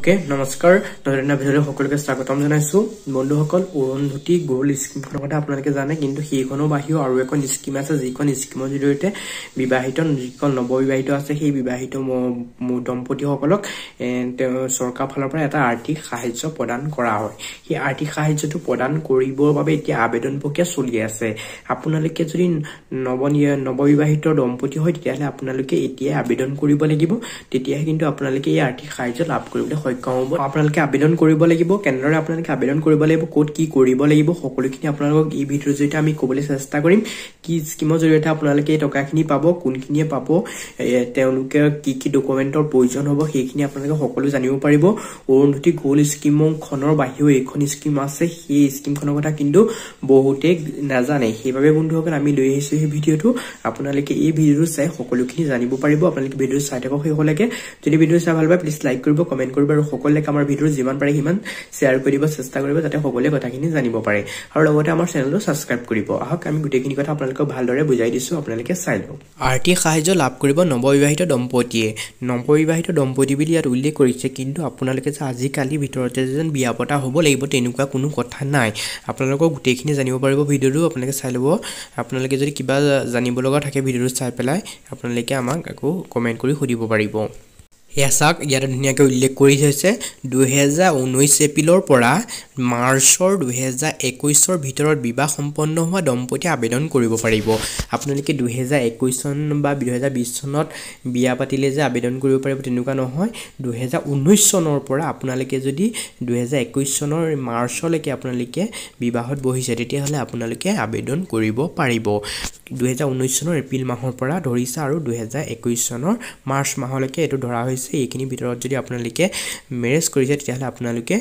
okay নমস্কাৰ নতুন ভিডিঅ'লৈ সকলোকে স্বাগতম জনাইছোঁ বন্ধুসকল অৰুন্ধতি গ'ল্ড স্কীমখনৰ কথা আপোনালোকে জানে কিন্তু সেইখনৰ বাহিৰেও আৰু এখন স্কীম আছে যিখন স্কীমৰ জৰিয়তে বিবাহিত যিখন নৱবিবাহিত আছে সেই বিবাহিত দম্পতীসকলক তেওঁ চৰকাৰৰ ফালৰ পৰা এটা আৰ্থিক সাহাৰ্য প্ৰদান কৰা হয় সেই আৰ্থিক সাহাৰ্যটো প্ৰদান কৰিবৰ বাবে এতিয়া আবেদন প্ৰক্ৰিয়া চলি আছে আপোনালোকে যদি নৱ নৱবিবাহিত দম্পতি হয় তেতিয়াহ'লে আপোনালোকে এতিয়াই আবেদন কৰিব লাগিব তেতিয়াহে কিন্তু আপোনালোকে এই আৰ্থিক সাহাৰ্য লাভ কৰিবলৈ সক্ষম হ'ব আপোনালোকে আবেদন কৰিব লাগিব কেনেদৰে আপোনালোকে আবেদন কৰিব লাগিব ক'ত কি কৰিব লাগিব সকলোখিনি আপোনালোকক এই ভিডিঅ'ৰ জৰিয়তে আমি ক'বলৈ চেষ্টা কৰিম কি স্কীমৰ জৰিয়তে আপোনালোকে এই টকাখিনি পাব কোনখিনিয়ে পাব তেওঁলোকে কি কি ডকুমেণ্টৰ প্ৰয়োজন হ'ব সেইখিনি আপোনালোকে সকলো জানিব পাৰিব অৰুন্ধতী গ'ল্ড স্কীমখনৰ বাহিৰেও এইখন স্কীম আছে সেই স্কীমখনৰ কথা কিন্তু বহুতে নাজানে সেইবাবে বন্ধুসকল আমি লৈ আহিছোঁ সেই ভিডিঅ'টো আপোনালোকে এই ভিডিঅ'টো চাই সকলোখিনি জানিব পাৰিব আপোনালোকে ভিডিঅ' চাই থাকক সেইসকলে যদি ভিডিঅ' চাই ভাল পায় প্লিজ লাইক কৰিব কমেণ্ট কৰিব আৰু সকলোকে আমাৰ ভিডিঅ' যিমান পাৰে সিমান শ্বেয়াৰ কৰিব চেষ্টা কৰিব যাতে সকলোৱে কথাখিনি জানিব পাৰে আৰু লগতে আমাৰ চেনেলটো ছাবস্ক্ৰাইব কৰিব আহক আমি গোটেইখিনি কথা আপোনালোকক ভালদৰে বুজাই দিছোঁ আপোনালোকে চাই লওক আৰ্থিক সাহায্য লাভ কৰিব নৱবিবাহিত দম্পতীয়ে নৱবিবাহিত দম্পতী বুলি ইয়াত উল্লেখ কৰিছে কিন্তু আপোনালোকে যে আজিকালিৰ ভিতৰতে যেন বিয়া পতা হ'ব লাগিব তেনেকুৱা কোনো কথা নাই আপোনালোকৰ গোটেইখিনি জানিব পাৰিব ভিডিঅ'টো আপোনালোকে চাই ল'ব আপোনালোকে যদি কিবা জানিব লগা থাকে ভিডিঅ'টো চাই পেলাই আপোনালোকে আমাক আকৌ কমেণ্ট কৰি সুধিব পাৰিব হেঁচাক ইয়াতে ধুনীয়াকৈ উল্লেখ কৰি থৈছে দুহেজাৰ ঊনৈছ এপ্ৰিলৰ পৰা মাৰ্চৰ দুহেজাৰ একৈছৰ ভিতৰত বিবাহ সম্পন্ন হোৱা দম্পতীয়ে আবেদন কৰিব পাৰিব আপোনালোকে দুহেজাৰ একৈছ চন বা দুহেজাৰ বিছ চনত বিয়া পাতিলে যে আবেদন কৰিব পাৰিব তেনেকুৱা নহয় দুহেজাৰ ঊনৈছ চনৰ পৰা আপোনালোকে যদি দুহেজাৰ একৈছ চনৰ মাৰ্চলৈকে আপোনালোকে বিবাহত বহিছে তেতিয়াহ'লে আপোনালোকে আবেদন কৰিব পাৰিব দুহেজাৰ ঊনৈছ চনৰ এপ্ৰিল মাহৰ পৰা ধৰিছে আৰু দুহেজাৰ একৈছ চনৰ মাৰ্চ মাহলৈকে এইটো ধৰা হৈছে কৰিছে এইখিনিৰ ভিতৰত যদি আপোনালোকে মেৰেজ কৰিছে তেতিয়াহ'লে আপোনালোকে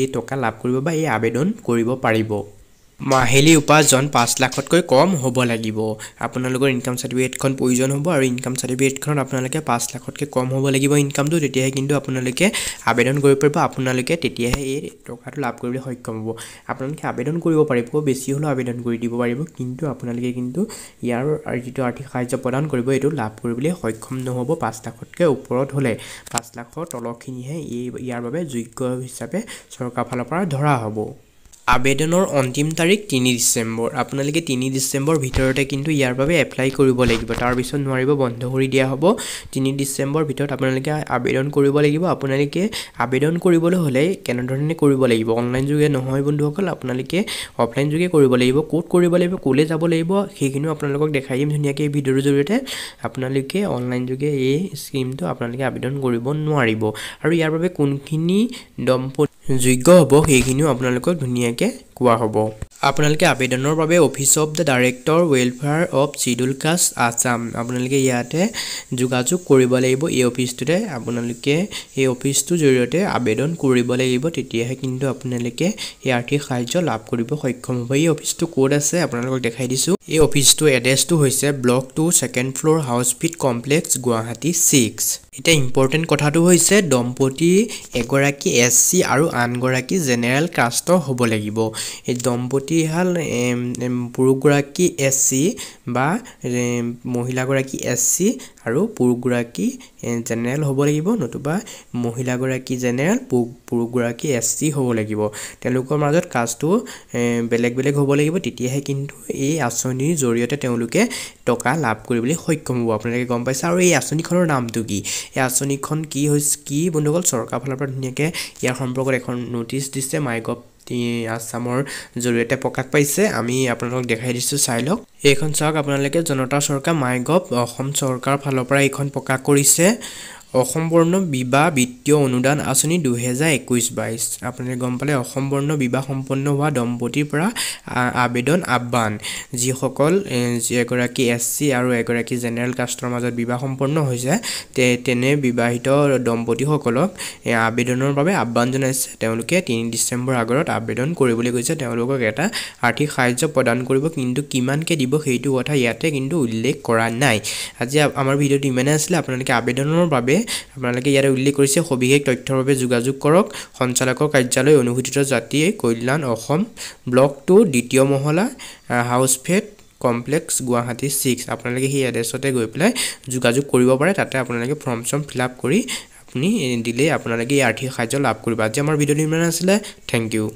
এই টকা লাভ কৰিব বা এই আবেদন কৰিব পাৰিব মাহিলী উপাৰ্জন পাঁচ লাখতকৈ কম হ'ব লাগিব আপোনালোকৰ ইনকাম চাৰ্টিফিকেটখন প্ৰয়োজন হ'ব আৰু ইনকাম চাৰ্টিফিকেটখনত আপোনালোকে পাঁচ লাখতকৈ কম হ'ব লাগিব ইনকামটো তেতিয়াহে কিন্তু আপোনালোকে আবেদন কৰিব পাৰিব আপোনালোকে তেতিয়াহে এই টকাটো লাভ কৰিবলৈ সক্ষম হ'ব আপোনালোকে আবেদন কৰিব পাৰিব বেছি হ'লেও আবেদন কৰি দিব পাৰিব কিন্তু আপোনালোকে কিন্তু ইয়াৰ যিটো আৰ্থিক সাহায্য প্ৰদান কৰিব এইটো লাভ কৰিবলৈ সক্ষম নহ'ব পাঁচ লাখতকৈ ওপৰত হ'লে পাঁচ লাখৰ তলৰখিনিহে এই ইয়াৰ বাবে যোগ্য হিচাপে চৰকাৰৰ ফালৰ পৰা ধৰা হ'ব আবেদনৰ অন্তিম তাৰিখ তিনি ডিচেম্বৰ আপোনালোকে তিনি ডিচেম্বৰ ভিতৰতে কিন্তু ইয়াৰ বাবে এপ্লাই কৰিব লাগিব তাৰপিছত নোৱাৰিব বন্ধ কৰি দিয়া হ'ব তিনি ডিচেম্বৰ ভিতৰত আপোনালোকে আবেদন কৰিব লাগিব আপোনালোকে আবেদন কৰিবলৈ হ'লে কেনেধৰণে কৰিব লাগিব অনলাইন যোগে নহয় বন্ধুসকল আপোনালোকে অফলাইন যোগে কৰিব লাগিব ক'ত কৰিব লাগিব ক'লৈ যাব লাগিব সেইখিনিও আপোনালোকক দেখাই দিম ধুনীয়াকৈ এই ভিডিঅ'ৰ জৰিয়তে আপোনালোকে অনলাইন যোগে এই স্কিমটো আপোনালোকে আবেদন কৰিব নোৱাৰিব আৰু ইয়াৰ বাবে কোনখিনি দম্পতি যোগ্য হ'ব সেইখিনিও আপোনালোকক ধুনীয়াকৈ ನಿಮಗೆ কোৱা হ'ব আপোনালোকে আবেদনৰ বাবে office of the director welfare of scheduled caste Assam আপোনালোকে ইয়াতে যোগাযোগ কৰিব লাগিব এই অফিচটোতে আপোনালোকে এই অফিচটোৰ জৰিয়তে আবেদন কৰিব লাগিব তেতিয়াহে কিন্তু আপোনালোকে এই আৰ্থিক সাহাৰ্য লাভ কৰিব সক্ষম হ'ব এই অফিচটো ক'ত আছে আপোনালোকক দেখাই দিছোঁ এই অফিচটোৰ এড্ৰেছটো হৈছে block two second floor Housefed complex Guwahati six এতিয়া ইম্পৰ্টেণ্ট কথাটো হৈছে দম্পতী এগৰাকী এছ চি আৰু আনগৰাকী জেনেৰেল কাষ্টৰ হ'ব লাগিব এই দম্পতীহাল পুৰুষগৰাকী এছ চি বা মহিলাগৰাকী এছ চি আৰু পুৰুষগৰাকী জেনেৰেল হ'ব লাগিব নতুবা মহিলাগৰাকী জেনেৰেল পুৰুষগৰাকী এছ চি হ'ব লাগিব তেওঁলোকৰ মাজত কাষ্টটো বেলেগ বেলেগ হ'ব লাগিব তেতিয়াহে কিন্তু এই আঁচনিৰ জৰিয়তে তেওঁলোকে টকা লাভ কৰিবলৈ সক্ষম হ'ব আপোনালোকে গম পাইছে আৰু এই আঁচনিখনৰ নামটো কি এই আঁচনিখন কি হৈছে কি বন্ধুসকল চৰকাৰৰ ফালৰ পৰা ধুনীয়াকৈ ইয়াৰ সম্পৰ্কত এখন নটিচ দিছে মাইগভ আসামৰ জৰিয়তে প্ৰকাশ পাইছে আমি আপোনালোকক দেখাই দিছোঁ চাই লওক এইখন চাওক আপোনালোকে জনতা চৰকাৰ মাই গভ অসম চৰকাৰৰ ফালৰ পৰা এইখন প্ৰকাশ কৰিছে অসম বৰ্ণ বিবাহ বিত্তীয় অনুদান আঁচনি দুহেজাৰ একৈছ বাইছ আপোনালোকে গম পালে অসম বৰ্ণ বিবাহ সম্পন্ন হোৱা দম্পতীৰ পৰা আবেদন আহ্বান যিসকল এগৰাকী এছ চি আৰু এগৰাকী জেনেৰেল কাষ্টৰ মাজত বিবাহ সম্পন্ন হৈছে তে তেনে বিবাহিত দম্পতীসকলক আবেদনৰ বাবে আহ্বান জনাইছে তেওঁলোকে তিনি ডিচেম্বৰ আগত আবেদন কৰিবলৈ গৈছে তেওঁলোকক এটা আৰ্থিক সাহাৰ্য প্ৰদান কৰিব কিন্তু কিমানকৈ দিব সেইটো কথা ইয়াতে কিন্তু উল্লেখ কৰা নাই আজি আমাৰ ভিডিঅ'টো ইমানেই আছিলে আপোনালোকে আবেদনৰ বাবে আপোনালোকে ইয়াতে উল্লেখ কৰিছে সবিশেষ তথ্যৰ বাবে যোগাযোগ কৰক সঞ্চালকৰ কাৰ্যালয় অনুসূচিত জাতি কল্যাণ অসম ব্লক টু দ্বিতীয় মহলা house Housefed complex Guwahati six আপোনালোকে সেই এড্ৰেছতে গৈ পেলাই যোগাযোগ কৰিব পাৰে তাতে আপোনালোকে ফৰ্ম চৰ্ম ফিল আপ কৰি আপুনি দিলেই আপোনালোকে এই আৰ্থিক সাহাৰ্য লাভ কৰিব আজি আমাৰ ভিডিঅ'টো ইমান আছিলে থেংক ইউ